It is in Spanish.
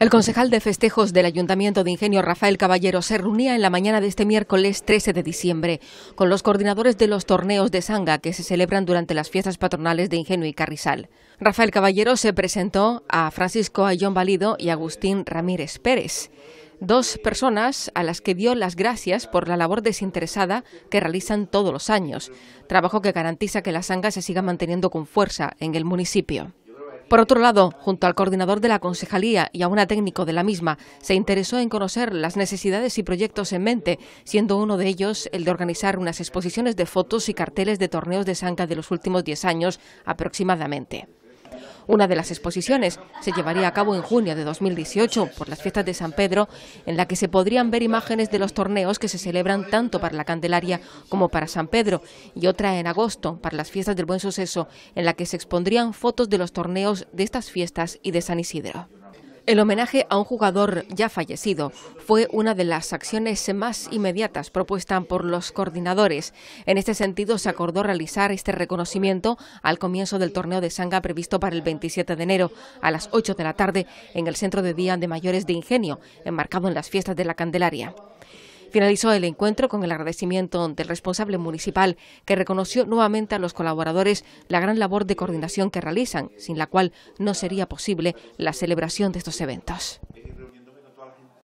El concejal de festejos del Ayuntamiento de Ingenio, Rafael Caballero, se reunía en la mañana de este miércoles 13 de diciembre con los coordinadores de los torneos de sanga que se celebran durante las fiestas patronales de Ingenio y Carrizal. Rafael Caballero se presentó a Francisco Ayón Valido y Agustín Ramírez Pérez, dos personas a las que dio las gracias por la labor desinteresada que realizan todos los años, trabajo que garantiza que la sanga se siga manteniendo con fuerza en el municipio. Por otro lado, junto al coordinador de la concejalía y a una técnico de la misma, se interesó en conocer las necesidades y proyectos en mente, siendo uno de ellos el de organizar unas exposiciones de fotos y carteles de torneos de sanca de los últimos 10 años aproximadamente. Una de las exposiciones se llevaría a cabo en junio de 2018 por las fiestas de San Pedro, en la que se podrían ver imágenes de los torneos que se celebran tanto para la Candelaria como para San Pedro, y otra en agosto para las fiestas del Buen Suceso, en la que se expondrían fotos de los torneos de estas fiestas y de San Isidro. El homenaje a un jugador ya fallecido fue una de las acciones más inmediatas propuestas por los coordinadores. En este sentido, se acordó realizar este reconocimiento al comienzo del torneo de Sanga previsto para el 27 de enero a las 8 de la tarde en el Centro de Día de Mayores de Ingenio, enmarcado en las fiestas de la Candelaria. Finalizó el encuentro con el agradecimiento del responsable municipal, que reconoció nuevamente a los colaboradores la gran labor de coordinación que realizan, sin la cual no sería posible la celebración de estos eventos.